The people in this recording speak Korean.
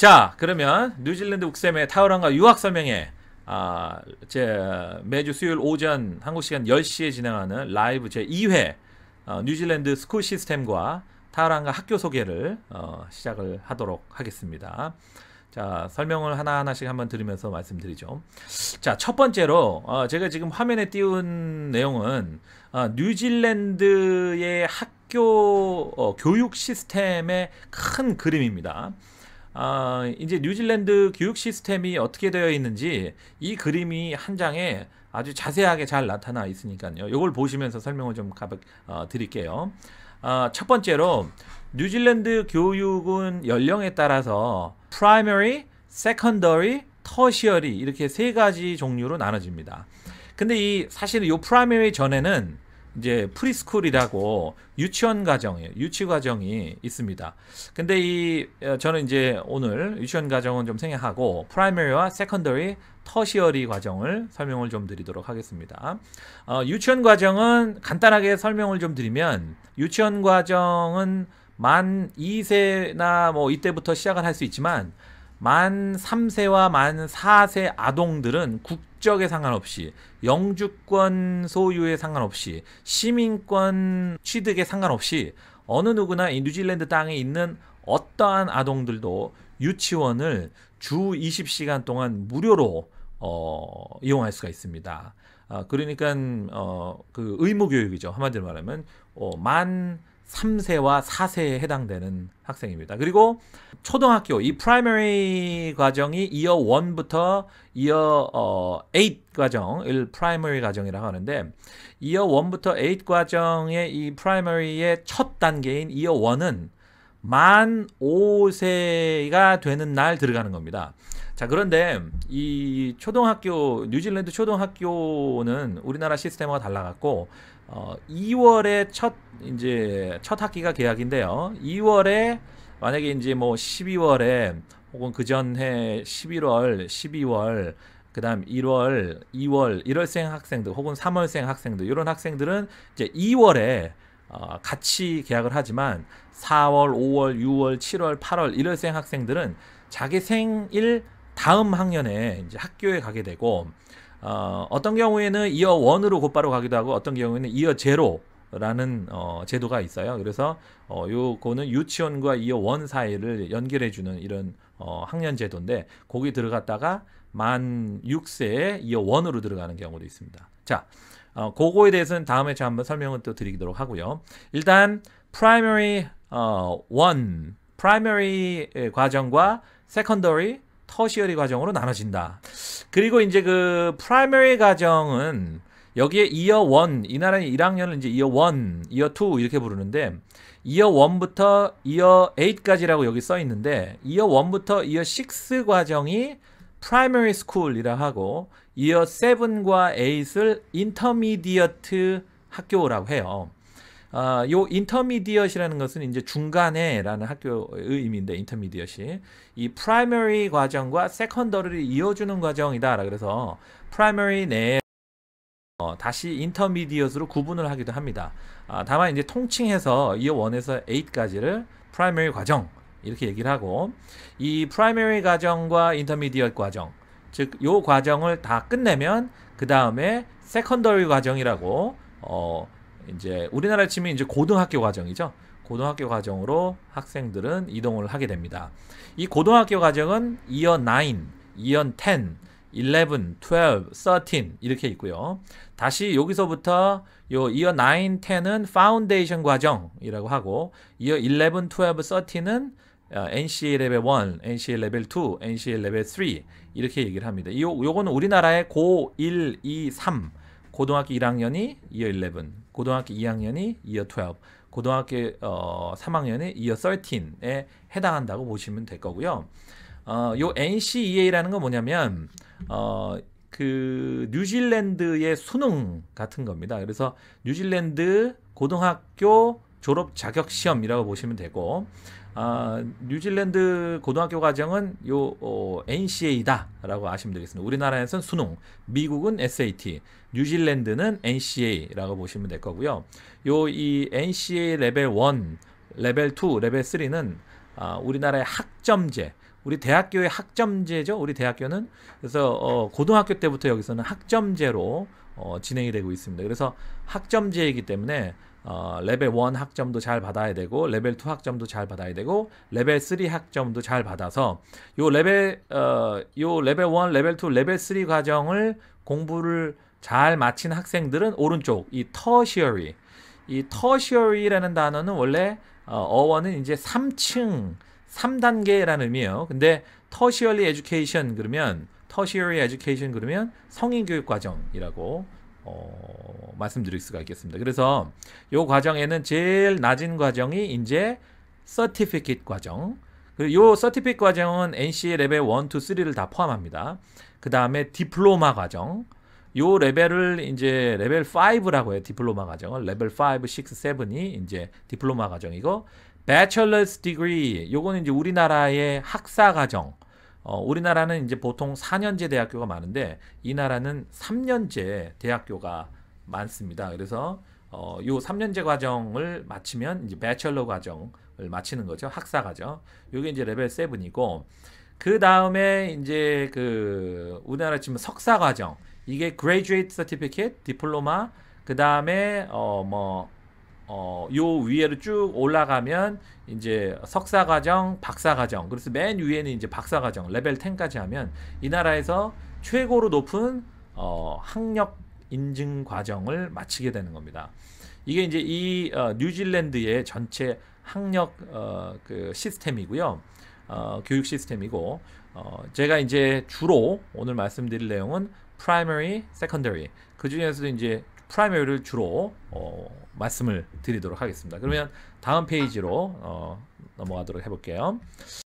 자, 그러면 뉴질랜드 국쌤의 타오랑과 유학 설명회 아, 제 매주 수요일 오전 한국 시간 10시에 진행하는 라이브 제 2회 어, 뉴질랜드 스쿨 시스템과 타오랑과 학교 소개를 어, 시작을 하도록 하겠습니다. 자, 설명을 하나하나씩 한번 들으면서 말씀드리죠. 자, 첫 번째로 어, 제가 지금 화면에 띄운 내용은 어, 뉴질랜드의 학교 어, 교육 시스템의 큰 그림입니다. 아, 이제 뉴질랜드 교육 시스템이 어떻게 되어 있는지 이 그림이 한 장에 아주 자세하게 잘 나타나 있으니까요. 이걸 보시면서 설명을 좀 가볍, 어, 드릴게요. 아, 첫 번째로 뉴질랜드 교육은 연령에 따라서 primary, secondary, tertiary 이렇게 세 가지 종류로 나눠집니다. 근데 이 사실 이 primary 전에는 이제 프리스쿨이라고 유치원 과정이에요. 유치 과정이 있습니다. 근데 이 어, 저는 이제 오늘 유치원 과정은 좀 생략하고 프라이머리와 세컨더리, 터시어리 과정을 설명을 좀 드리도록 하겠습니다. 어, 유치원 과정은 간단하게 설명을 좀 드리면 유치원 과정은 만 2세나 뭐 이때부터 시작을 할 수 있지만 만 3세와 만 4세 아동들은 국 국적에 상관없이 영주권 소유에 상관없이 시민권 취득에 상관없이 어느 누구나 이 뉴질랜드 땅에 있는 어떠한 아동들도 유치원을 주 20시간 동안 무료로 어, 이용할 수가 있습니다. 아, 그러니까 어, 그 의무 교육이죠. 한마디로 말하면 어, 만 3세와 4세에 해당되는 학생입니다. 그리고 초등학교 이 프라이머리 과정이 이어 1부터 이어 어, 8 과정, 을 프라이머리 과정이라고 하는데 이어 1부터 8 과정의 이 프라이머리의 첫 단계인 이어 1은 만 5세가 되는 날 들어가는 겁니다. 자, 그런데 이 초등학교 뉴질랜드 초등학교는 우리나라 시스템과 달라갖고 어, 2월에 첫 이제 첫 학기가 계약인데요. 2월에 만약에 이제 뭐 12월에 혹은 그 전해 11월, 12월 그다음 1월, 2월, 1월생 학생들 혹은 3월생 학생들 이런 학생들은 이제 2월에 어, 같이 계약을 하지만 4월, 5월, 6월, 7월, 8월 1월생 학생들은 자기 생일 다음 학년에 이제 학교에 가게 되고 어, 어떤 경우에는 이어 원으로 곧바로 가기도 하고 어떤 경우에는 이어 제로 라는 어, 제도가 있어요. 그래서 어, 요거는 유치원과 이어 원 사이를 연결해 주는 이런 어, 학년 제도인데 거기 들어갔다가 만 6세에 이어 원으로 들어가는 경우도 있습니다. 자, 어, 그거에 대해서는 다음에 제가 한번 설명을 또 드리도록 하고요. 일단 primary 어, one primary 예, 과정과 secondary 터시어리 과정으로 나눠진다. 그리고 이제 그 프라이머리 과정은 여기에 이어 원, 이 나라의 1학년을 이제 이어 원, 이어 투 이렇게 부르는데 이어 원부터 이어 에잇까지라고 여기 써 있는데 이어 원부터 이어 식스 과정이 프라이머리 스쿨이라 하고 이어 세븐과 에잇을 인터미디어트 학교라고 해요. 어, 요 인터미디엇이라는 것은 이제 중간에라는 학교의 의미인데 인터미디엇이 이 primary 과정과 세컨더리를 이어주는 과정이다라 그래서 primary 내 어, 다시 인터미디엇으로 구분을 하기도 합니다. 아, 다만 이제 통칭해서 이어 1에서 8까지를 p r i m a 과정 이렇게 얘기를 하고 이 p r i m a 과정과 i n t e r 과정 즉 요 과정을 다 끝내면 그 다음에 s e c o 과정이라고 어 이제 우리나라 치면 이제 고등학교 과정이죠. 고등학교 과정으로 학생들은 이동을 하게 됩니다. 이 고등학교 과정은 2연 9, 2연 10, 11, 12, 13 이렇게 있고요. 다시 여기서부터 요 이어 9, 10은 파운데이션 과정이라고 하고 이어 11, 12, 13은 n c 레벨 1, n c 레벨 2, n c 레벨 3 이렇게 얘기를 합니다. 요 요거는 우리나라의 고 1, 2, 3 고등학교 1학년이 이어 11, 고등학교 2학년이 이어 12, 고등학교 어, 3학년이 이어 a r 13에 해당한다고 보시면 될 거고요. 어, 요 NCEA라는 건 뭐냐면 어, 그 뉴질랜드의 수능 같은 겁니다. 그래서 뉴질랜드 고등학교 졸업 자격 시험이라고 보시면 되고 아, 뉴질랜드 고등학교 과정은 요 어, NCA다라고 아시면 되겠습니다. 우리나라에서는 수능, 미국은 SAT, 뉴질랜드는 NCA라고 보시면 될 거고요. 요 이 NCA 레벨 1, 레벨 2, 레벨 3는 아, 우리나라의 학점제, 우리 대학교의 학점제죠. 우리 대학교는 그래서 어, 고등학교 때부터 여기서는 학점제로 어, 진행이 되고 있습니다. 그래서 학점제이기 때문에 어, 레벨 1 학점도 잘 받아야 되고 레벨 2 학점도 잘 받아야 되고 레벨 3 학점도 잘 받아서 요 레벨 어, 요 레벨 1, 레벨 2, 레벨 3 과정을 공부를 잘 마친 학생들은 오른쪽 이 터시어리 이터시어리라는 단어는 원래 어, 어원은 이제 3층 3단계라는 의미예요. 근데 터시어리 에듀케이션 그러면 터시어리 에듀케이션 그러면 성인 교육 과정이라고 어, 말씀드릴 수가 있겠습니다. 그래서 이 과정에는 제일 낮은 과정이 이제 서티피킷 과정. 이 서티피킷 과정은 NC의 레벨 1, 2, 3를 다 포함합니다. 그 다음에 디플로마 과정. 요 레벨을 이제 레벨 5라고 해요. 디플로마 과정을 레벨 5, 6, 7이 이제 디플로마 과정이고 b a c h e l o 요거는 이제 우리나라의 학사 과정. 어, 우리나라는 이제 보통 4년제 대학교가 많은데 이 나라는 3년제 대학교가 많습니다. 그래서 어, 요 3년제 과정을 마치면 이제 배첼러 과정을 마치는 거죠. 학사과정. 요게 이제 레벨 7이고 그 다음에 이제 그 우리나라 지금 석사 과정 이게 graduate certificate, 디플로마 그 다음에 어뭐 어, 요 위에로 쭉 올라가면 이제 석사 과정, 박사 과정. 그래서 맨 위에는 이제 박사 과정 레벨 10까지 하면 이 나라에서 최고로 높은 어, 학력 인증 과정을 마치게 되는 겁니다. 이게 이제 이 어, 뉴질랜드의 전체 학력 어, 그 시스템이고요. 어, 교육 시스템이고 어, 제가 이제 주로 오늘 말씀드릴 내용은 primary, secondary 그 중에서도 이제 프라이머리를 주로 어, 말씀을 드리도록 하겠습니다. 그러면 다음 페이지로 어, 넘어가도록 해볼게요.